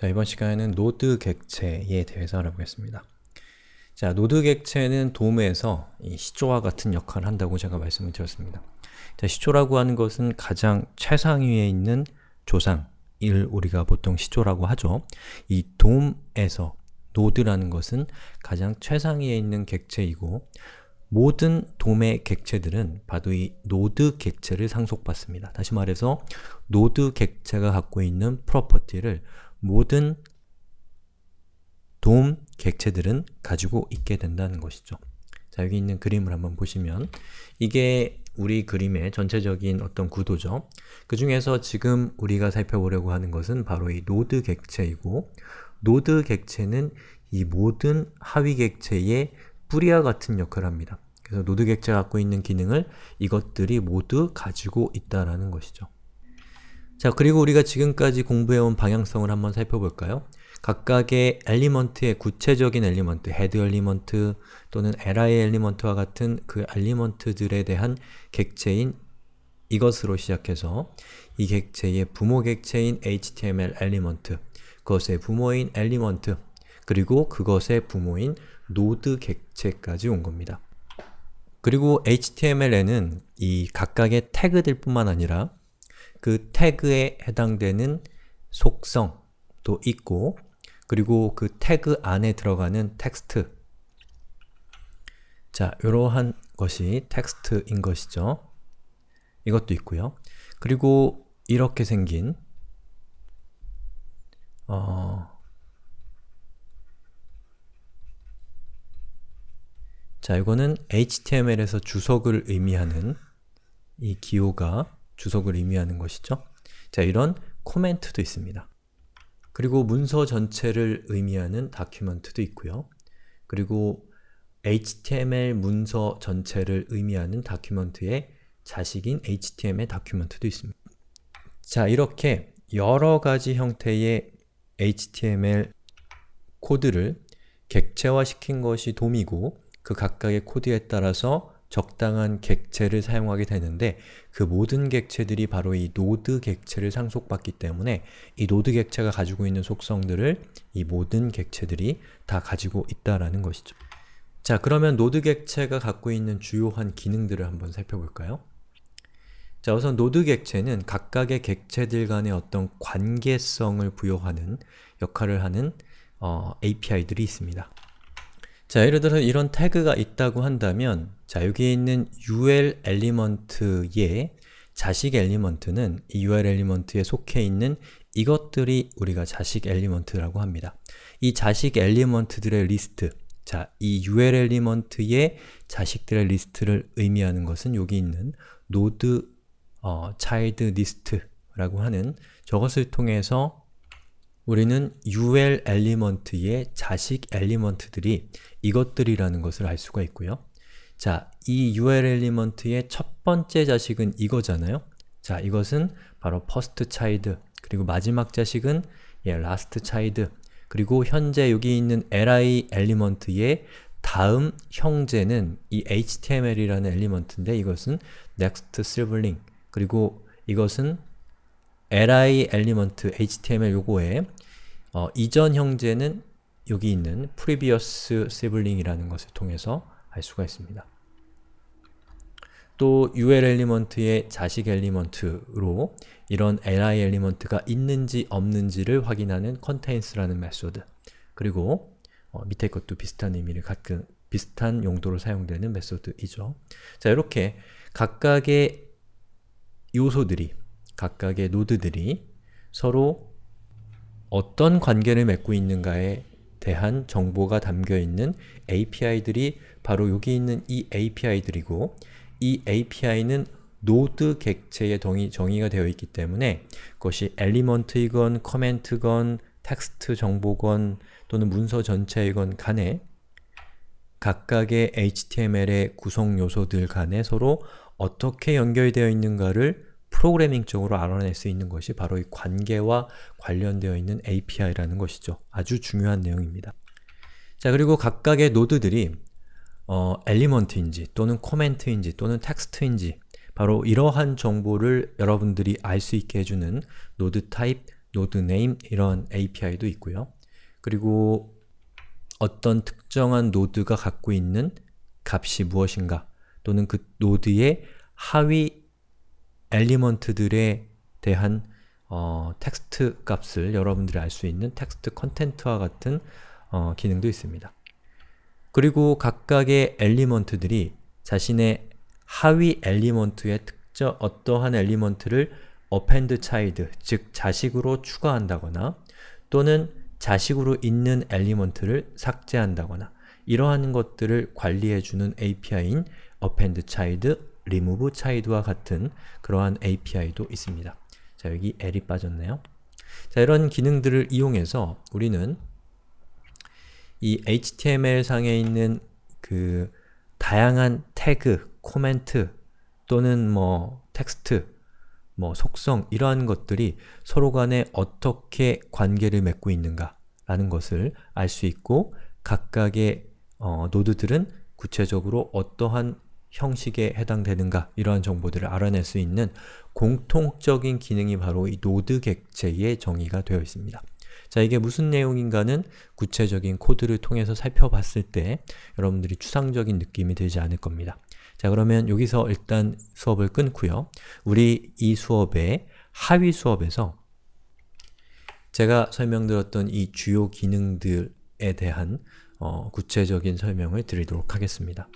자, 이번 시간에는 노드 객체에 대해서 알아보겠습니다. 자, 노드 객체는 도움에서 시조와 같은 역할을 한다고 제가 말씀을 드렸습니다. 자, 시조라고 하는 것은 가장 최상위에 있는 조상, 일 우리가 보통 시조라고 하죠. 이도 돔에서 노드라는 것은 가장 최상위에 있는 객체이고 모든 돔의 객체들은 바로 이 노드 객체를 상속받습니다. 다시 말해서 노드 객체가 갖고 있는 프로퍼티를 모든 도움 객체들은 가지고 있게 된다는 것이죠. 자, 여기 있는 그림을 한번 보시면 이게 우리 그림의 전체적인 어떤 구도죠. 그 중에서 지금 우리가 살펴보려고 하는 것은 바로 이 노드 객체이고 노드 객체는 이 모든 하위 객체의 뿌리와 같은 역할을 합니다. 그래서 노드 객체가 갖고 있는 기능을 이것들이 모두 가지고 있다라는 것이죠. 자, 그리고 우리가 지금까지 공부해온 방향성을 한번 살펴볼까요? 각각의 엘리먼트의 구체적인 엘리먼트, 헤드 엘리먼트 또는 li 엘리먼트와 같은 그 엘리먼트들에 대한 객체인 이것으로 시작해서 이 객체의 부모 객체인 html 엘리먼트, 그것의 부모인 엘리먼트, 그리고 그것의 부모인 노드 객체까지 온 겁니다. 그리고 HTML에는 이 각각의 태그들 뿐만 아니라 그 태그에 해당되는 속성도 있고 그리고 그 태그 안에 들어가는 텍스트 자, 이러한 것이 텍스트인 것이죠. 이것도 있고요. 그리고 이렇게 생긴 어... 자, 이거는 HTML에서 주석을 의미하는 이 기호가 주석을 의미하는 것이죠. 자, 이런 코멘트도 있습니다. 그리고 문서 전체를 의미하는 다큐먼트도 있고요. 그리고 HTML 문서 전체를 의미하는 다큐먼트의 자식인 HTML 다큐먼트도 있습니다. 자, 이렇게 여러 가지 형태의 HTML 코드를 객체화시킨 것이 돔이고 그 각각의 코드에 따라서 적당한 객체를 사용하게 되는데 그 모든 객체들이 바로 이 노드 객체를 상속받기 때문에 이 노드 객체가 가지고 있는 속성들을 이 모든 객체들이 다 가지고 있다라는 것이죠. 자, 그러면 노드 객체가 갖고 있는 주요한 기능들을 한번 살펴볼까요? 자, 우선 노드 객체는 각각의 객체들 간의 어떤 관계성을 부여하는 역할을 하는 어, API들이 있습니다. 자, 예를 들어서 이런 태그가 있다고 한다면 자, 여기에 있는 ul 엘리먼트의 자식 엘리먼트는 이 ul 엘리먼트에 속해 있는 이것들이 우리가 자식 엘리먼트라고 합니다. 이 자식 엘리먼트들의 리스트 자, 이 ul 엘리먼트의 자식들의 리스트를 의미하는 것은 여기 있는 node 어, child list라고 하는 저것을 통해서 우리는 ul 엘리먼트의 자식 엘리먼트들이 이것들이라는 것을 알 수가 있고요. 자, 이 UL 엘리먼트의 첫 번째 자식은 이거잖아요? 자, 이것은 바로 first child, 그리고 마지막 자식은 예, last child, 그리고 현재 여기 있는 li 엘리먼트의 다음 형제는 이 html이라는 엘리먼트인데 이것은 next sibling, 그리고 이것은 li 엘리먼트 html 요거에 어, 이전 형제는 여기 있는 previous sibling이라는 것을 통해서 알 수가 있습니다. 또 UL 엘리먼트의 자식 엘리먼트로 이런 li 엘리먼트가 있는지 없는지를 확인하는 contains라는 메소드 그리고 어, 밑에 것도 비슷한 의미를 갖는 비슷한 용도로 사용되는 메소드이죠. 자, 이렇게 각각의 요소들이, 각각의 노드들이 서로 어떤 관계를 맺고 있는가에 대한 정보가 담겨있는 API들이 바로 여기 있는 이 API들이고 이 API는 노드 객체의 정의, 정의가 되어 있기 때문에 그것이 엘리먼트이건 커멘트건 텍스트 정보건 또는 문서 전체이건 간에 각각의 HTML의 구성 요소들 간에 서로 어떻게 연결되어 있는가를 프로그래밍적으로 알아낼 수 있는 것이 바로 이 관계와 관련되어 있는 API라는 것이죠. 아주 중요한 내용입니다. 자, 그리고 각각의 노드들이 어, 엘리먼트인지 또는 코멘트인지 또는 텍스트인지 바로 이러한 정보를 여러분들이 알 수 있게 해주는 노드 타입, 노드 네임 이런 API도 있고요. 그리고 어떤 특정한 노드가 갖고 있는 값이 무엇인가 또는 그 노드의 하위 엘리먼트들에 대한 어, 텍스트 값을 여러분들이 알 수 있는 텍스트 컨텐트와 같은 어, 기능도 있습니다. 그리고 각각의 엘리먼트들이 자신의 하위 엘리먼트의 특정 어떠한 엘리먼트를 append child, 즉 자식으로 추가한다거나 또는 자식으로 있는 엘리먼트를 삭제한다거나 이러한 것들을 관리해주는 API인 append child, remove child와 같은 그러한 API도 있습니다. 자, 여기 l이 빠졌네요. 자, 이런 기능들을 이용해서 우리는 이 HTML상에 있는 그 다양한 태그, 코멘트 또는 뭐 텍스트, 뭐 속성 이러한 것들이 서로 간에 어떻게 관계를 맺고 있는가 라는 것을 알 수 있고 각각의 어, 노드들은 구체적으로 어떠한 형식에 해당되는가 이러한 정보들을 알아낼 수 있는 공통적인 기능이 바로 이 노드 객체의 정의가 되어 있습니다. 자, 이게 무슨 내용인가는 구체적인 코드를 통해서 살펴봤을 때 여러분들이 추상적인 느낌이 들지 않을 겁니다. 자, 그러면 여기서 일단 수업을 끊고요. 우리 이 수업의 하위 수업에서 제가 설명드렸던 이 주요 기능들에 대한 어, 구체적인 설명을 드리도록 하겠습니다.